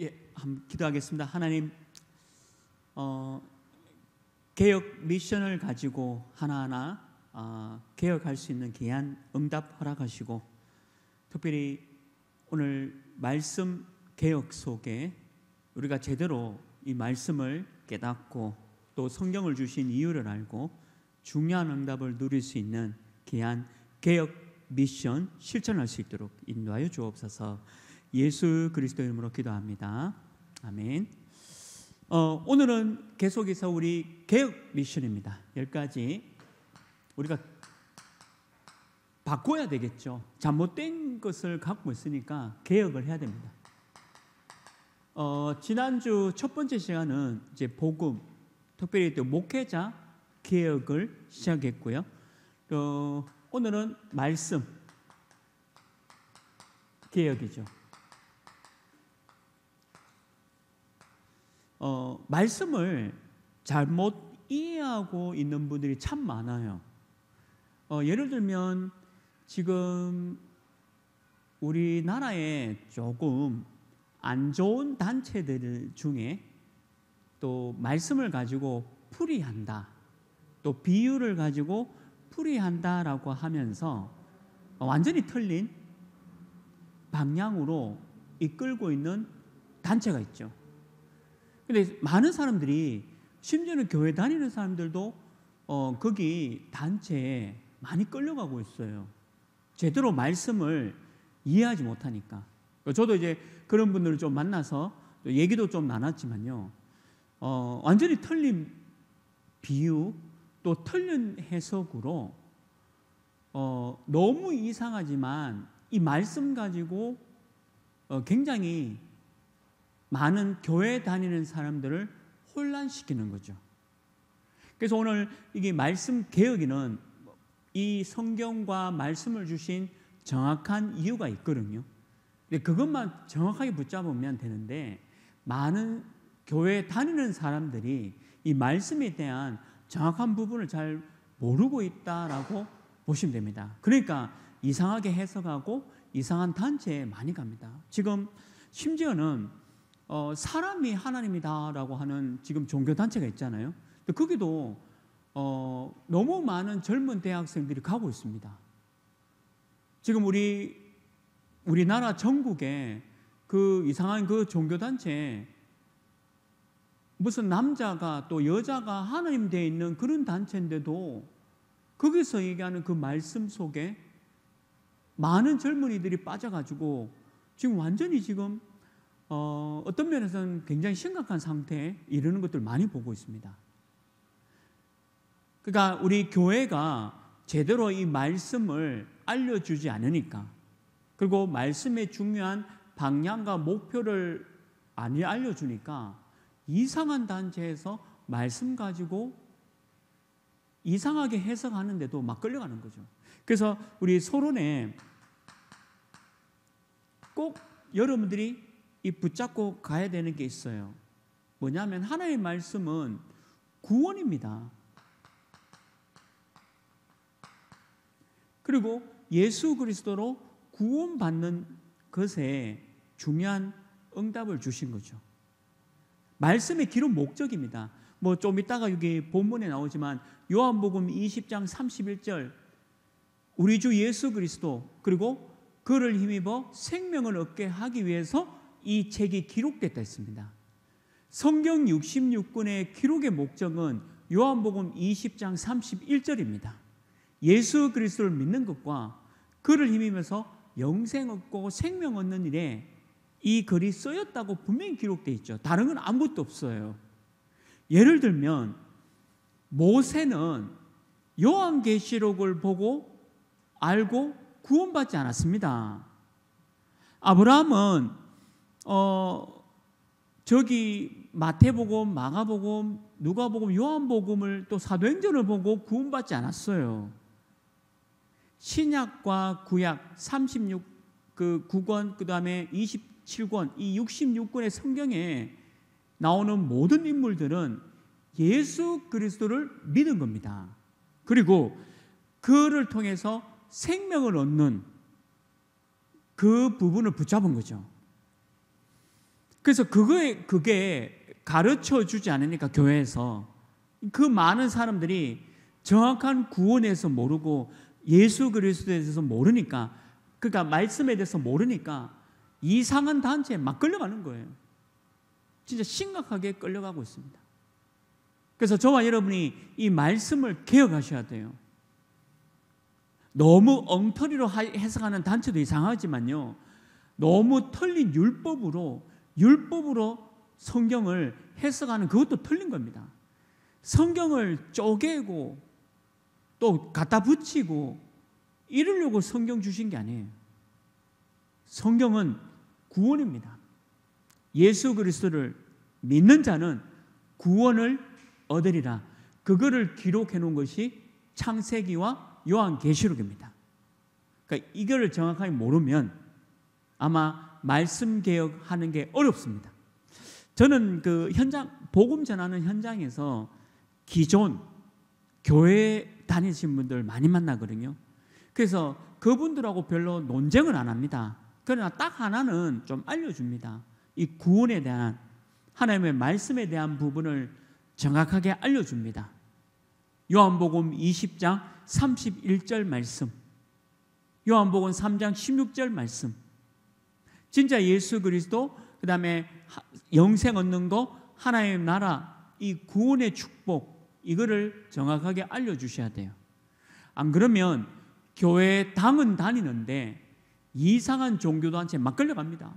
예, 한번 기도하겠습니다. 하나님, 어, 개혁 미션을 가지고 하나하나 어, 개혁할 수 있는 기한 응답 허락하시고 특별히 오늘 말씀 개혁 속에 우리가 제대로 이 말씀을 깨닫고 또 성경을 주신 이유를 알고 중요한 응답을 누릴 수 있는 기한 개혁 미션 실천할 수 있도록 인도하여 주옵소서. 예수 그리스도 이름으로 기도합니다. 아멘. 어, 오늘은 계속해서 우리 개혁 미션입니다. 열 가지 우리가 바꿔야 되겠죠. 잘못된 것을 갖고 있으니까 개혁을 해야 됩니다. 어, 지난주 첫 번째 시간은 이제 복음, 특별히 또 목회자 개혁을 시작했고요. 어, 오늘은 말씀 개혁이죠. 어, 말씀을 잘못 이해하고 있는 분들이 참 많아요. 어, 예를 들면 지금 우리나라에 조금 안 좋은 단체들 중에 또 말씀을 가지고 풀이한다. 또 비유를 가지고 풀이한다라고 하면서 완전히 틀린 방향으로 이끌고 있는 단체가 있죠. 근데 많은 사람들이 심지어는 교회 다니는 사람들도 어, 거기 단체에 많이 끌려가고 있어요. 제대로 말씀을 이해하지 못하니까. 저도 이제 그런 분들을 좀 만나서 얘기도 좀 나눴지만요. 어, 완전히 틀린 비유 또 틀린 해석으로 어, 너무 이상하지만 이 말씀 가지고 어, 굉장히 많은 교회 다니는 사람들을 혼란시키는 거죠. 그래서 오늘 이게 말씀 개혁에는 이 성경과 말씀을 주신 정확한 이유가 있거든요. 그것만 정확하게 붙잡으면 되는데 많은 교회 다니는 사람들이 이 말씀에 대한 정확한 부분을 잘 모르고 있다라고 보시면 됩니다. 그러니까 이상하게 해석하고 이상한 단체에 많이 갑니다. 지금 심지어는 어, 사람이 하나님이다라고 하는 지금 종교 단체가 있잖아요. 근데 거기도 어, 너무 많은 젊은 대학생들이 가고 있습니다. 지금 우리 우리나라 전국에 그 이상한 그 종교 단체에 무슨 남자가 또 여자가 하나님 되어 있는 그런 단체인데도 거기서 얘기하는 그 말씀 속에 많은 젊은이들이 빠져가지고 지금 완전히 지금 어, 어떤 면에서는 굉장히 심각한 상태에 이르는 것들 을 많이 보고 있습니다. 그러니까 우리 교회가 제대로 이 말씀을 알려주지 않으니까 그리고 말씀의 중요한 방향과 목표를 아 알려주니까 이상한 단체에서 말씀 가지고 이상하게 해석하는데도 막 끌려가는 거죠. 그래서 우리 소론에 꼭 여러분들이 이 붙잡고 가야 되는 게 있어요. 뭐냐면 하나님의 말씀은 구원입니다. 그리고 예수 그리스도로 구원받는 것에 중요한 응답을 주신 거죠. 말씀의 기록 목적입니다. 뭐 좀 이따가 여기 본문에 나오지만 요한복음 20장 31절 우리 주 예수 그리스도 그리고 그를 힘입어 생명을 얻게 하기 위해서 이 책이 기록됐다 했습니다. 성경 66권의 기록의 목적은 요한복음 20장 31절입니다. 예수 그리스도를 믿는 것과 그를 힘입어서 영생 얻고 생명 얻는 일에 이 글이 쓰였다고 분명히 기록되어 있죠. 다른 건 아무것도 없어요. 예를 들면 모세는 요한계시록을 보고 알고 구원받지 않았습니다. 아브라함은 어 저기 마태복음, 마가복음, 누가복음, 요한복음을 또 사도행전을 보고 구원받지 않았어요. 신약과 구약 36그 9권 그다음에 27권 이 66권의 성경에 나오는 모든 인물들은 예수 그리스도를 믿은 겁니다. 그리고 그를 통해서 생명을 얻는 그 부분을 붙잡은 거죠. 그래서 그거에 그게 가르쳐 주지 않으니까 교회에서 그 많은 사람들이 정확한 구원에서 모르고 예수 그리스도에 대해서 모르니까 그러니까 말씀에 대해서 모르니까 이상한 단체에 막 끌려가는 거예요. 진짜 심각하게 끌려가고 있습니다. 그래서 저와 여러분이 이 말씀을 기억하셔야 돼요. 너무 엉터리로 해석하는 단체도 이상하지만요. 너무 틀린 율법으로 율법으로 성경을 해석하는 그것도 틀린 겁니다. 성경을 쪼개고 또 갖다 붙이고 이러려고 성경 주신 게 아니에요. 성경은 구원입니다. 예수 그리스도를 믿는 자는 구원을 얻으리라. 그거를 기록해 놓은 것이 창세기와 요한계시록입니다. 그러니까 이거를 정확하게 모르면 아마 말씀 개혁하는 게 어렵습니다. 저는 그 현장 복음 전하는 현장에서 기존 교회 다니신 분들 많이 만나거든요. 그래서 그분들하고 별로 논쟁을 안 합니다. 그러나 딱 하나는 좀 알려줍니다. 이 구원에 대한 하나님의 말씀에 대한 부분을 정확하게 알려줍니다. 요한복음 20장 31절 말씀, 요한복음 3장 16절 말씀, 진짜 예수 그리스도 그 다음에 영생 얻는 거 하나의 나라 이 구원의 축복 이거를 정확하게 알려주셔야 돼요. 안 그러면 교회 당은 다니는데 이상한 종교단체에 막 끌려갑니다.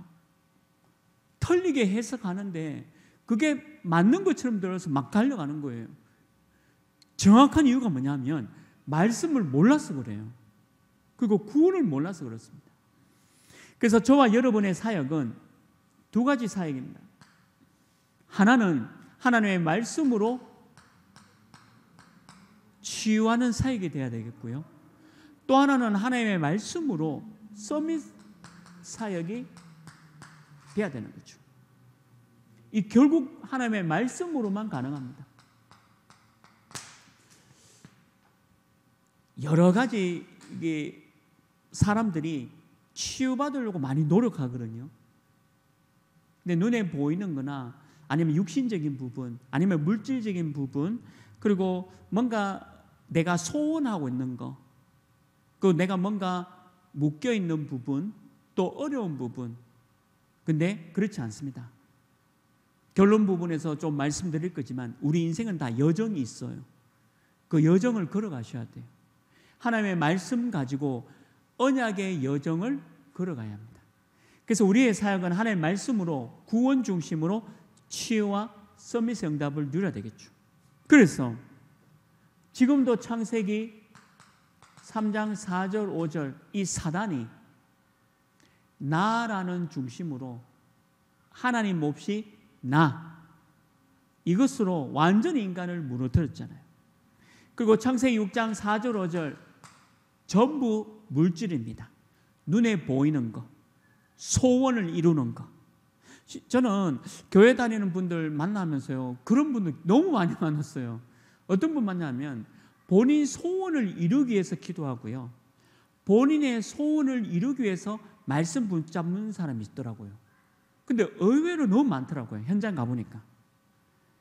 털리게 해석하는데 그게 맞는 것처럼 들어서 막갈려가는 거예요. 정확한 이유가 뭐냐면 말씀을 몰라서 그래요. 그리고 구원을 몰라서 그렇습니다. 그래서 저와 여러분의 사역은 두 가지 사역입니다. 하나는 하나님의 말씀으로 치유하는 사역이 돼야 되겠고요. 또 하나는 하나님의 말씀으로 서밋 사역이 돼야 되는 거죠. 이 결국 하나님의 말씀으로만 가능합니다. 여러 가지 이게 사람들이 치유받으려고 많이 노력하거든요. 근데 눈에 보이는 거나 아니면 육신적인 부분, 아니면 물질적인 부분, 그리고 뭔가 내가 소원하고 있는 거, 그 내가 뭔가 묶여 있는 부분, 또 어려운 부분. 근데 그렇지 않습니다. 결론 부분에서 좀 말씀드릴 거지만 우리 인생은 다 여정이 있어요. 그 여정을 걸어가셔야 돼요. 하나님의 말씀 가지고 언약의 여정을 걸어가야 합니다. 그래서 우리의 사역은 하나님의 말씀으로 구원 중심으로 치유와 서밋 응답을 누려야 되겠죠. 그래서 지금도 창세기 3장 4절 5절 이 사단이 나라는 중심으로 하나님 몹시 나 이것으로 완전 인간을 무너뜨렸잖아요. 그리고 창세기 6장 4절 5절 전부 물질입니다. 눈에 보이는 것, 소원을 이루는 것. 저는 교회 다니는 분들 만나면서요. 그런 분들 너무 많이 만났어요. 어떤 분 만나면 본인 소원을 이루기 위해서 기도하고요. 본인의 소원을 이루기 위해서 말씀 붙잡는 사람이 있더라고요. 근데 의외로 너무 많더라고요. 현장 가보니까.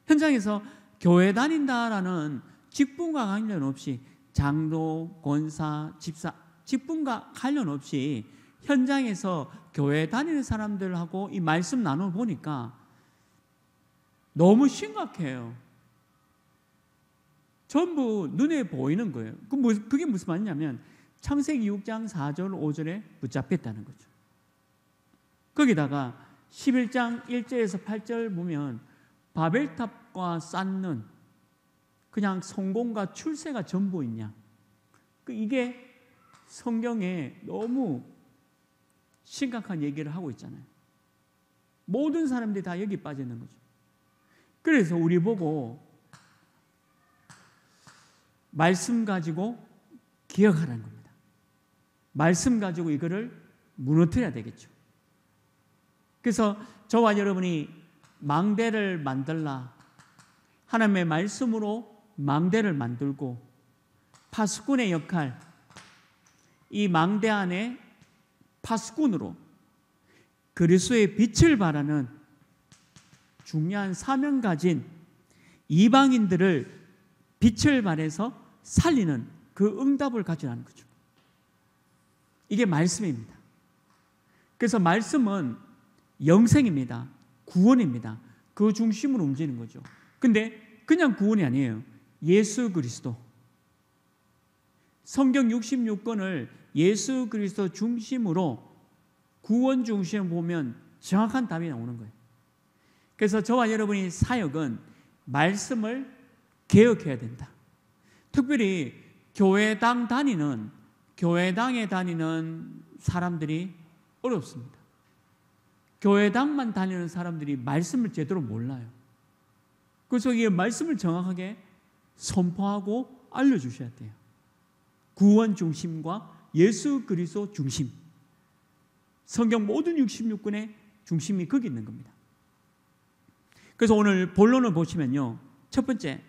현장에서 교회 다닌다라는 직분과 관련 없이 장로, 권사, 집사 직분과 관련 없이 현장에서 교회 다니는 사람들하고 이 말씀 나눠 보니까 너무 심각해요. 전부 눈에 보이는 거예요. 그 그게 무슨 말이냐면 창세기 6장 4절 5절에 붙잡혔다는 거죠. 거기다가 11장 1절에서 8절 보면 바벨탑과 쌓는 그냥 성공과 출세가 전부있냐. 그 이게 성경에 너무 심각한 얘기를 하고 있잖아요. 모든 사람들이 다 여기 빠져 있는 거죠. 그래서 우리 보고 말씀 가지고 기억하라는 겁니다. 말씀 가지고 이거를 무너뜨려야 되겠죠. 그래서 저와 여러분이 망대를 만들라. 하나님의 말씀으로 망대를 만들고 파수꾼의 역할, 이 망대 안에 파수꾼으로 그리스도의 빛을 바라는 중요한 사명 가진 이방인들을 빛을 발해서 살리는 그 응답을 가져가는 거죠. 이게 말씀입니다. 그래서 말씀은 영생입니다. 구원입니다. 그 중심으로 움직이는 거죠. 근데 그냥 구원이 아니에요. 예수 그리스도 성경 66권을 예수 그리스도 중심으로 구원 중심을 보면 정확한 답이 나오는 거예요. 그래서 저와 여러분이 사역은 말씀을 개혁해야 된다. 특별히 교회당 다니는 교회당에 다니는 사람들이 어렵습니다. 교회당만 다니는 사람들이 말씀을 제대로 몰라요. 그래서 이 말씀을 정확하게 선포하고 알려주셔야 돼요. 구원 중심과 예수 그리스도 중심. 성경 모든 66권의 중심이 거기 있는 겁니다. 그래서 오늘 본론을 보시면요. 첫 번째,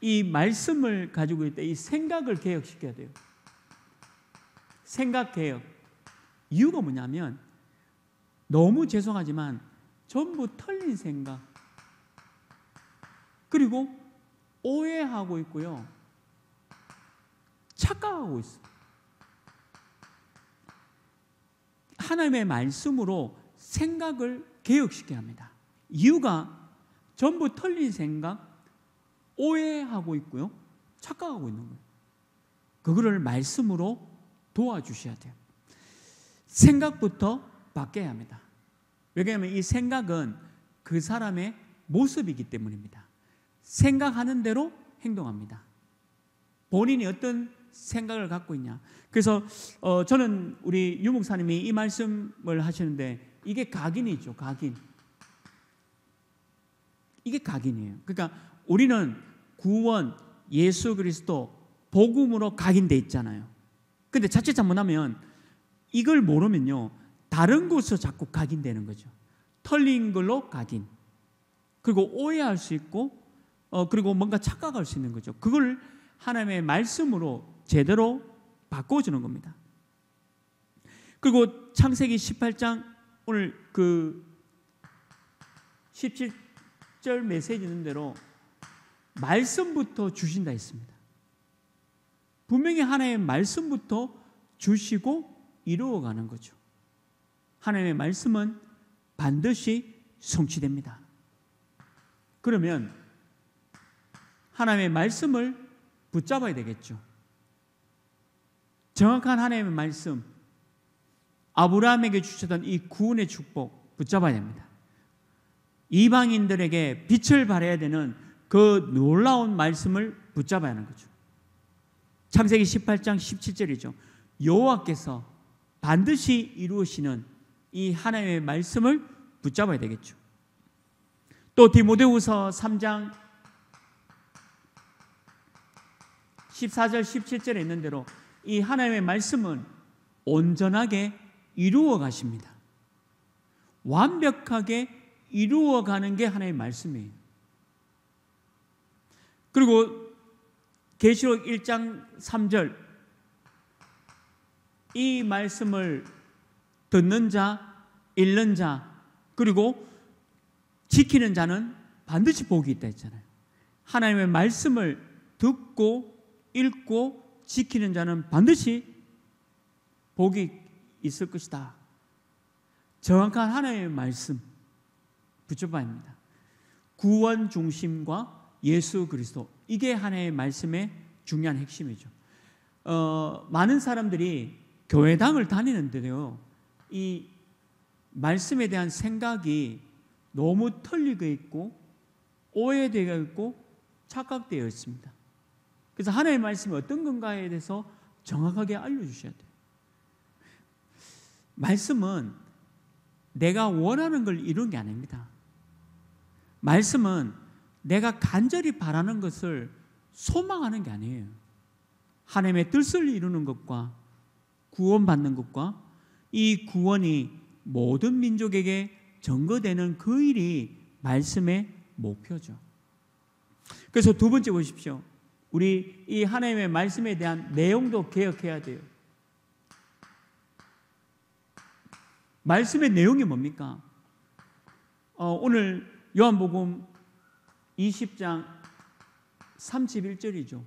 이 말씀을 가지고 있다. 이 생각을 개혁시켜야 돼요. 생각 개혁. 이유가 뭐냐면 너무 죄송하지만 전부 틀린 생각. 그리고 오해하고 있고요. 착각하고 있어. 하나님의 말씀으로 생각을 개혁시켜 합니다. 이유가 전부 틀린 생각, 오해하고 있고요. 착각하고 있는 거예요. 그거를 말씀으로 도와주셔야 돼요. 생각부터 바뀌어야 합니다. 왜냐하면 이 생각은 그 사람의 모습이기 때문입니다. 생각하는 대로 행동합니다. 본인이 어떤 생각을 갖고 있냐. 그래서 어, 저는 우리 유목사님이 이 말씀을 하시는데 이게 각인이죠. 각인. 이게 각인이에요. 그러니까 우리는 구원 예수 그리스도 복음으로 각인돼 있잖아요. 근데 자칫 잘못하면 이걸 모르면요. 다른 곳에서 자꾸 각인되는 거죠. 털린 걸로 각인. 그리고 오해할 수 있고 어, 그리고 뭔가 착각할 수 있는 거죠. 그걸 하나님의 말씀으로 제대로 바꿔주는 겁니다. 그리고 창세기 18장 오늘 그 17절 메시지 는 대로 말씀부터 주신다 했습니다. 분명히 하나님의 말씀부터 주시고 이루어가는 거죠. 하나님의 말씀은 반드시 성취됩니다. 그러면 하나님의 말씀을 붙잡아야 되겠죠. 정확한 하나님의 말씀, 아브라함에게 주셨던 이 구원의 축복 붙잡아야 됩니다. 이방인들에게 빛을 발해야 되는 그 놀라운 말씀을 붙잡아야 하는 거죠. 창세기 18장 17절이죠. 여호와께서 반드시 이루시는 이 하나님의 말씀을 붙잡아야 되겠죠. 또 디모데후서 3장 14절 17절에 있는 대로 이 하나님의 말씀은 온전하게 이루어 가십니다. 완벽하게 이루어 가는 게 하나님의 말씀이에요. 그리고 계시록 1장 3절 이 말씀을 듣는 자, 읽는 자, 그리고 지키는 자는 반드시 복이 있다 했잖아요. 하나님의 말씀을 듣고 읽고 지키는 자는 반드시 복이 있을 것이다. 정확한 하나님의 말씀 부처바입니다. 구원 중심과 예수 그리스도 이게 하나의 말씀의 중요한 핵심이죠. 어, 많은 사람들이 교회당을 다니는데요, 이 말씀에 대한 생각이 너무 틀리게 있고 오해되어 있고 착각되어 있습니다. 그래서 하나님의 말씀이 어떤 건가에 대해서 정확하게 알려주셔야 돼요. 말씀은 내가 원하는 걸 이루는 게 아닙니다. 말씀은 내가 간절히 바라는 것을 소망하는 게 아니에요. 하나님의 뜻을 이루는 것과 구원받는 것과 이 구원이 모든 민족에게 전거되는 그 일이 말씀의 목표죠. 그래서 두 번째 보십시오. 우리 이 하나님의 말씀에 대한 내용도 개혁해야 돼요. 말씀의 내용이 뭡니까? 어, 오늘 요한복음 20장 31절이죠.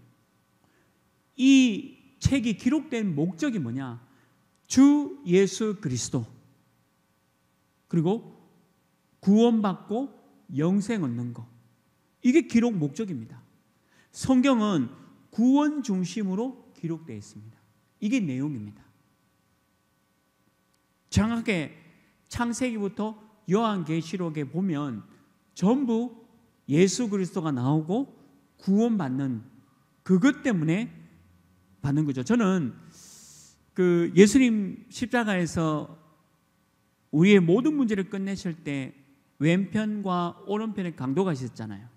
이 책이 기록된 목적이 뭐냐? 주 예수 그리스도. 그리고 구원받고 영생 얻는 것. 이게 기록 목적입니다. 성경은 구원 중심으로 기록되어 있습니다. 이게 내용입니다. 정확하게 창세기부터 요한계시록에 보면 전부 예수 그리스도가 나오고 구원받는 그것 때문에 받는 거죠. 저는 그 예수님 십자가에서 우리의 모든 문제를 끝내실 때 왼편과 오른편의 강도가 있었잖아요.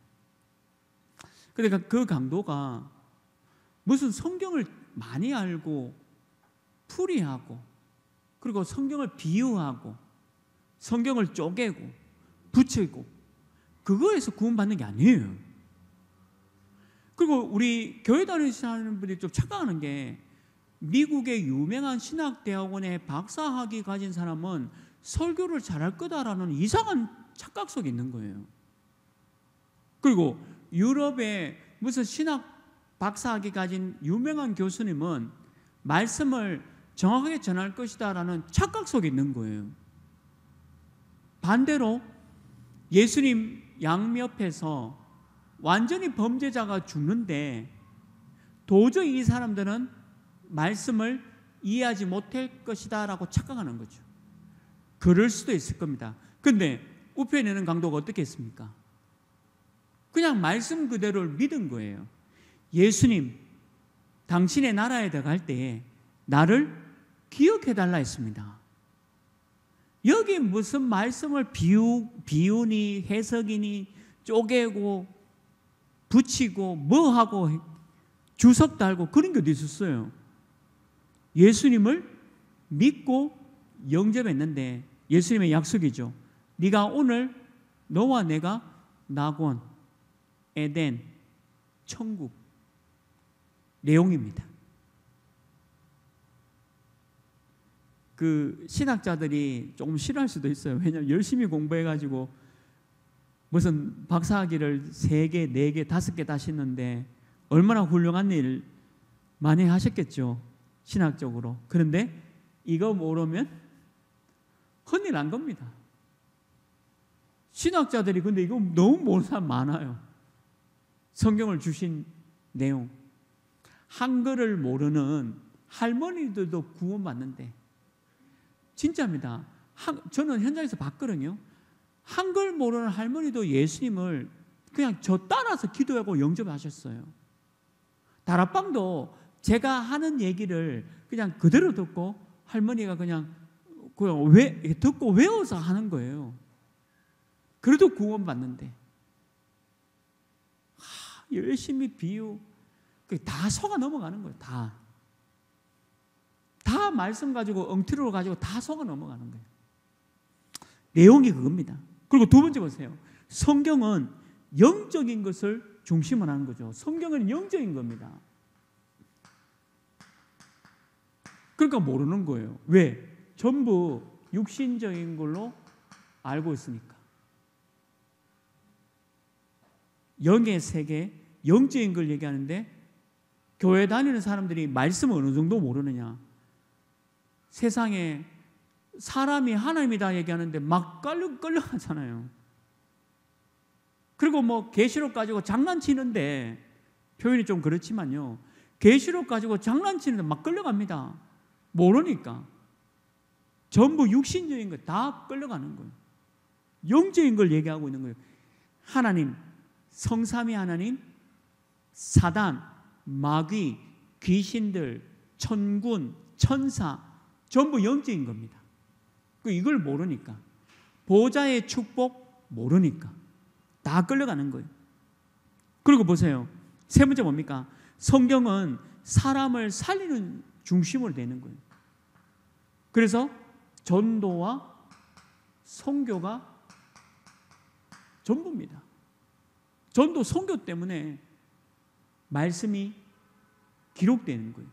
그러니까 그 강도가 무슨 성경을 많이 알고 풀이하고 그리고 성경을 비유하고 성경을 쪼개고 붙이고 그거에서 구원받는 게 아니에요. 그리고 우리 교회 다니시는 분들이 좀 착각하는 게 미국의 유명한 신학대학원의 박사학위 가진 사람은 설교를 잘할 거다라는 이상한 착각 속에 있는 거예요. 그리고 유럽의 무슨 신학 박사학위 가진 유명한 교수님은 말씀을 정확하게 전할 것이다라는 착각 속에 있는 거예요. 반대로 예수님 양옆에서 완전히 범죄자가 죽는데 도저히 이 사람들은 말씀을 이해하지 못할 것이다라고 착각하는 거죠. 그럴 수도 있을 겁니다. 근데 우편에는 강도가 어떻게 했습니까? 그냥 말씀 그대로를 믿은 거예요. 예수님, 당신의 나라에 들어갈 때에 나를 기억해달라 했습니다. 여기 무슨 말씀을 비우, 비우니, 해석이니, 쪼개고, 붙이고, 뭐하고, 주석 달고, 그런 게 어디 있었어요? 예수님을 믿고 영접했는데, 예수님의 약속이죠. 네가 오늘 너와 내가 낙원, 에덴, 천국 내용입니다. 그 신학자들이 조금 싫어할 수도 있어요. 왜냐하면 열심히 공부해가지고 무슨 박사학위를 세 개, 네 개, 다섯 개 다시는데 얼마나 훌륭한 일 많이 하셨겠죠. 신학적으로. 그런데 이거 모르면 큰일 난 겁니다. 신학자들이 근데 이거 너무 모르는 사람 많아요. 성경을 주신 내용. 한글을 모르는 할머니들도 구원받는데 진짜입니다. 한, 저는 현장에서 봤거든요. 한글 모르는 할머니도 예수님을 그냥 저 따라서 기도하고 영접하셨어요. 다락방도 제가 하는 얘기를 그냥 그대로 듣고 할머니가 그냥 그냥 왜 듣고 외워서 하는 거예요. 그래도 구원받는데 열심히 비유, 다 속아 넘어가는 거예요. 다. 다 말씀 가지고 엉터리로 가지고 다 속아 넘어가는 거예요. 내용이 그겁니다. 그리고 두 번째 보세요. 성경은 영적인 것을 중심을 하는 거죠. 성경은 영적인 겁니다. 그러니까 모르는 거예요. 왜? 전부 육신적인 걸로 알고 있으니까. 영의 세계, 영적인 걸 얘기하는데 교회 다니는 사람들이 말씀을 어느 정도 모르느냐. 세상에 사람이 하나님이다 얘기하는데 막 끌렁끌렁 하잖아요. 그리고 뭐 계시록 가지고 장난치는데 표현이 좀 그렇지만요. 계시록 가지고 장난치는데 막 끌려갑니다. 모르니까. 전부 육신적인 거 다 끌려가는 거예요. 영적인 걸 얘기하고 있는 거예요. 하나님, 성삼위 하나님, 사단, 마귀, 귀신들, 천군, 천사 전부 영적인 겁니다. 그 이걸 모르니까 보좌의 축복 모르니까 다 끌려가는 거예요. 그리고 보세요. 세 번째 뭡니까? 성경은 사람을 살리는 중심으로 되는 거예요. 그래서 전도와 성교가 전부입니다. 전도, 성교 때문에 말씀이 기록되는 거예요.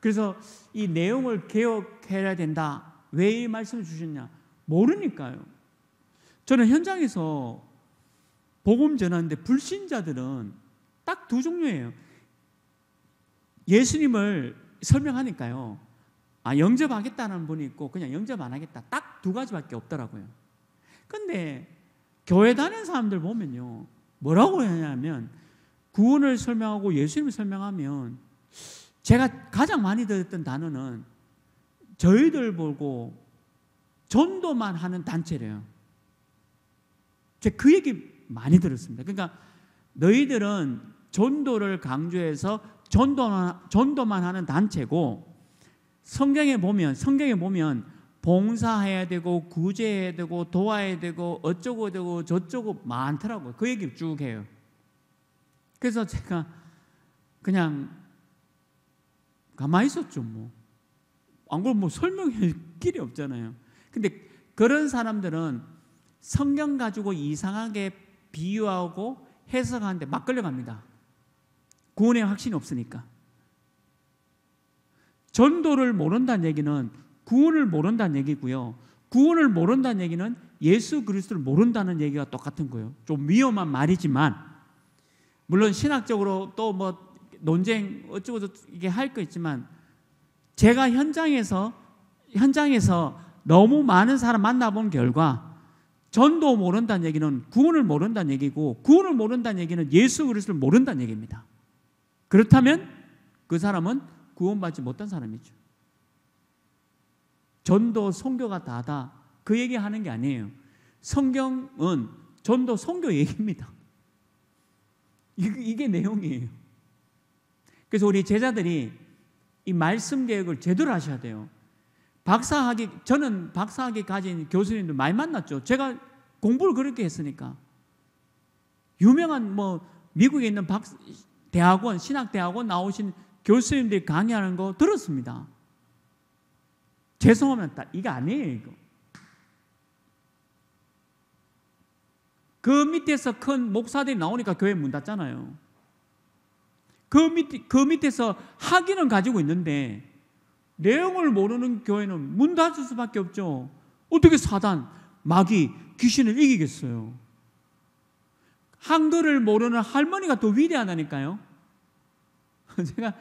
그래서 이 내용을 개혁해야 된다. 왜 이 말씀을 주셨냐? 모르니까요. 저는 현장에서 복음 전하는데 불신자들은 딱 두 종류예요. 예수님을 설명하니까요. 아, 영접하겠다는 분이 있고 그냥 영접 안 하겠다. 딱 두 가지밖에 없더라고요. 근데 교회 다니는 사람들 보면요. 뭐라고 하냐면 구원을 설명하고 예수님을 설명하면 제가 가장 많이 들었던 단어는 저희들 보고 전도만 하는 단체래요. 제가 그 얘기 많이 들었습니다. 그러니까 너희들은 전도를 강조해서 전도만, 전도만 하는 단체고 성경에 보면 성경에 보면 봉사해야 되고 구제해야 되고 도와야 되고 어쩌고 저고 저쩌고 많더라고요. 그 얘기 쭉 해요. 그래서 제가 그냥 가만히 있었죠, 뭐. 안 그러면 뭐 설명할 길이 없잖아요. 근데 그런 사람들은 성경 가지고 이상하게 비유하고 해석하는데 막 끌려갑니다. 구원의 확신이 없으니까. 전도를 모른다는 얘기는 구원을 모른다는 얘기고요. 구원을 모른다는 얘기는 예수 그리스도를 모른다는 얘기가 똑같은 거예요. 좀 위험한 말이지만 물론 신학적으로 또 뭐 논쟁 어쩌고 저쩌게 할 거 있지만 제가 현장에서 현장에서 너무 많은 사람 만나본 결과 전도 모른다는 얘기는 구원을 모른다는 얘기고 구원을 모른다는 얘기는 예수 그리스도를 모른다는 얘기입니다. 그렇다면 그 사람은 구원받지 못한 사람이죠. 전도 성교가 다다 그 얘기하는 게 아니에요. 성경은 전도 성교 얘기입니다. 이게 내용이에요. 그래서 우리 제자들이 이 말씀 계획을 제대로 하셔야 돼요. 박사학위, 저는 박사학위 가진 교수님들 많이 만났죠. 제가 공부를 그렇게 했으니까. 유명한 뭐 미국에 있는 박, 대학원, 신학대학원 나오신 교수님들이 강의하는 거 들었습니다. 죄송합니다 이게 아니에요, 이거. 그 밑에서 큰 목사들이 나오니까 교회 문 닫잖아요. 그, 밑, 그 밑에서 학위는 가지고 있는데 내용을 모르는 교회는 문 닫을 수밖에 없죠. 어떻게 사단, 마귀, 귀신을 이기겠어요? 한글을 모르는 할머니가 더 위대하다니까요. 제가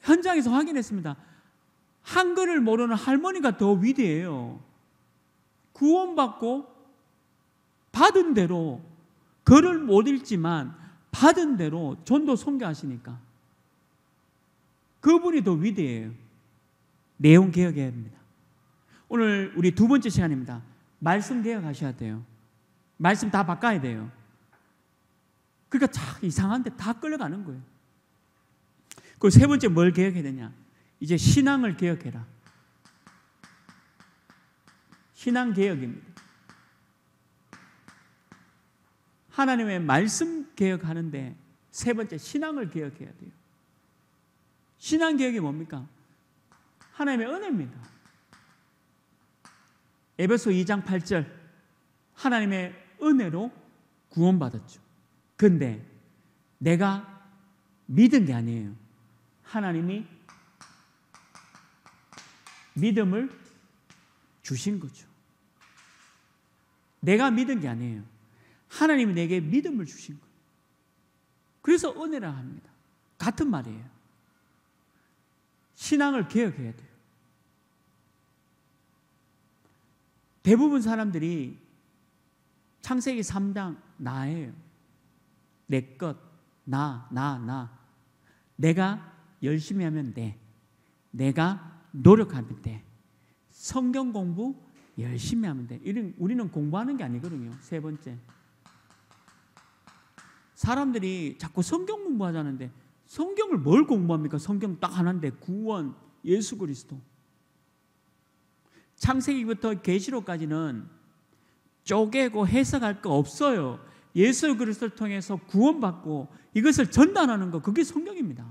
현장에서 확인했습니다. 한글을 모르는 할머니가 더 위대해요. 구원받고 받은 대로 글을 못 읽지만 받은 대로 전도 선교하시니까 그분이 더 위대해요. 내용 개혁해야 합니다. 오늘 우리 두 번째 시간입니다. 말씀 개혁하셔야 돼요. 말씀 다 바꿔야 돼요. 그러니까 참 이상한데 다 끌려가는 거예요. 그리고 세 번째 뭘 개혁해야 되냐? 이제 신앙을 개혁해라. 신앙 개혁입니다. 하나님의 말씀 개혁하는데 세 번째 신앙을 개혁해야 돼요. 신앙 개혁이 뭡니까? 하나님의 은혜입니다. 에베소 2장 8절 하나님의 은혜로 구원받았죠. 근데 내가 믿은 게 아니에요. 하나님이 믿음을 주신 거죠. 내가 믿은 게 아니에요. 하나님이 내게 믿음을 주신 거예요. 그래서 은혜라 합니다. 같은 말이에요. 신앙을 개혁해야 돼요. 대부분 사람들이 창세기 3장 나예요. 내 것, 나, 나, 나. 내가 열심히 하면 돼. 내가 노력하면 돼. 성경 공부 열심히 하면 돼. 우리는 공부하는 게 아니거든요. 세 번째. 사람들이 자꾸 성경 공부하자는데 성경을 뭘 공부합니까? 성경 딱 하나인데 구원 예수 그리스도. 창세기부터 계시록까지는 쪼개고 해석할 거 없어요. 예수 그리스도를 통해서 구원받고 이것을 전달하는 거 그게 성경입니다.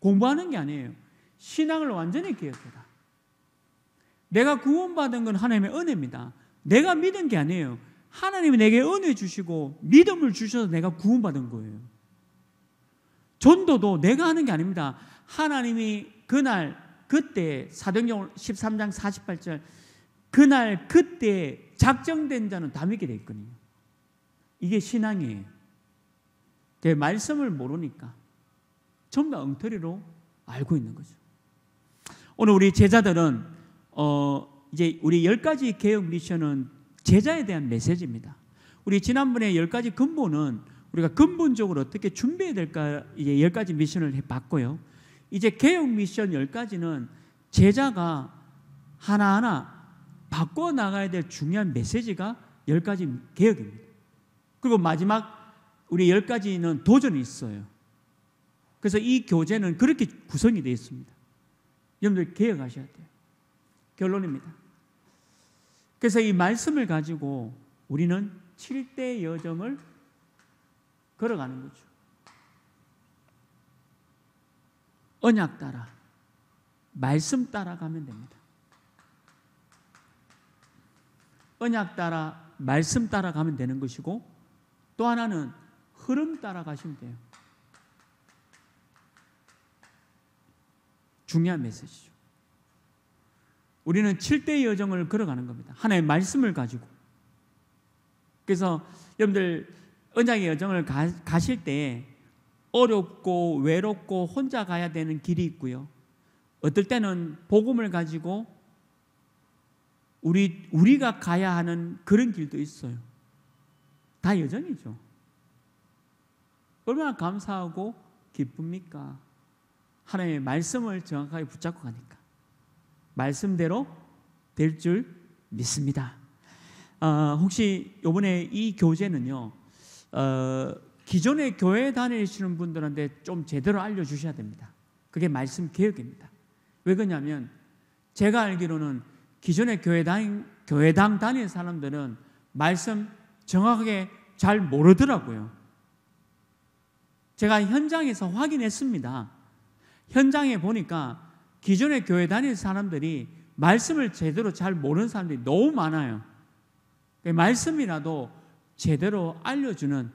공부하는 게 아니에요. 신앙을 완전히 개혁해라. 내가 구원받은 건 하나님의 은혜입니다. 내가 믿은 게 아니에요. 하나님이 내게 은혜 주시고 믿음을 주셔서 내가 구원받은 거예요. 전도도 내가 하는 게 아닙니다. 하나님이 그날 그때 사도행전 13장 48절 그날 그때 작정된 자는 다 믿게 돼거든요 이게 신앙이에요. 내 말씀을 모르니까 전부 다 엉터리로 알고 있는 거죠. 오늘 우리 제자들은 어 이제 우리 열 가지 개혁 미션은 제자에 대한 메시지입니다. 우리 지난번에 열 가지 근본은 우리가 근본적으로 어떻게 준비해야 될까 이제 열 가지 미션을 해봤고요. 이제 개혁 미션 열 가지는 제자가 하나하나 바꿔 나가야 될 중요한 메시지가 열 가지 개혁입니다. 그리고 마지막 우리 열 가지는 도전이 있어요. 그래서 이 교재는 그렇게 구성이 되어 있습니다. 여러분들 개혁하셔야 돼요. 결론입니다. 그래서 이 말씀을 가지고 우리는 7대 여정을 걸어가는 거죠. 언약 따라, 말씀 따라가면 됩니다. 언약 따라, 말씀 따라가면 되는 것이고 또 하나는 흐름 따라가시면 돼요. 중요한 메시지죠. 우리는 7대의 여정을 걸어가는 겁니다. 하나의 말씀을 가지고. 그래서 여러분들 언약의 여정을 가, 실때 어렵고 외롭고 혼자 가야 되는 길이 있고요. 어떨 때는 복음을 가지고 우리 우리가 가야 하는 그런 길도 있어요. 다 여정이죠. 얼마나 감사하고 기쁩니까? 하나님의 말씀을 정확하게 붙잡고 가니까. 말씀대로 될 줄 믿습니다. 어, 혹시 이번에 이 교재는요, 어, 기존의 교회 다니시는 분들한테 좀 제대로 알려주셔야 됩니다. 그게 말씀 개혁입니다. 왜 그러냐면 제가 알기로는 기존의 교회당, 교회당 다니는 사람들은 말씀 정확하게 잘 모르더라고요. 제가 현장에서 확인했습니다. 현장에 보니까 기존에 교회 다니는 사람들이 말씀을 제대로 잘 모르는 사람들이 너무 많아요. 그 말씀이라도 제대로 알려주는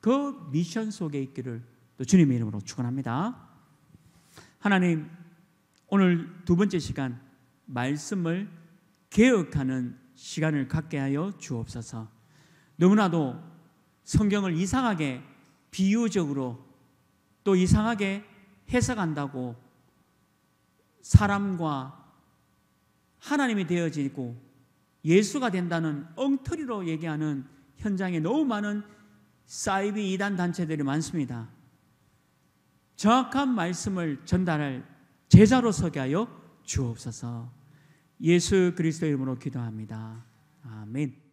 그 미션 속에 있기를 또 주님의 이름으로 축원합니다. 하나님 오늘 두 번째 시간 말씀을 개혁하는 시간을 갖게 하여 주옵소서. 너무나도 성경을 이상하게 비유적으로 또 이상하게 해석한다고 사람과 하나님이 되어지고 예수가 된다는 엉터리로 얘기하는 현장에 너무 많은 사이비 이단 단체들이 많습니다. 정확한 말씀을 전달할 제자로 서게 하여 주옵소서. 예수 그리스도 이름으로 기도합니다. 아멘.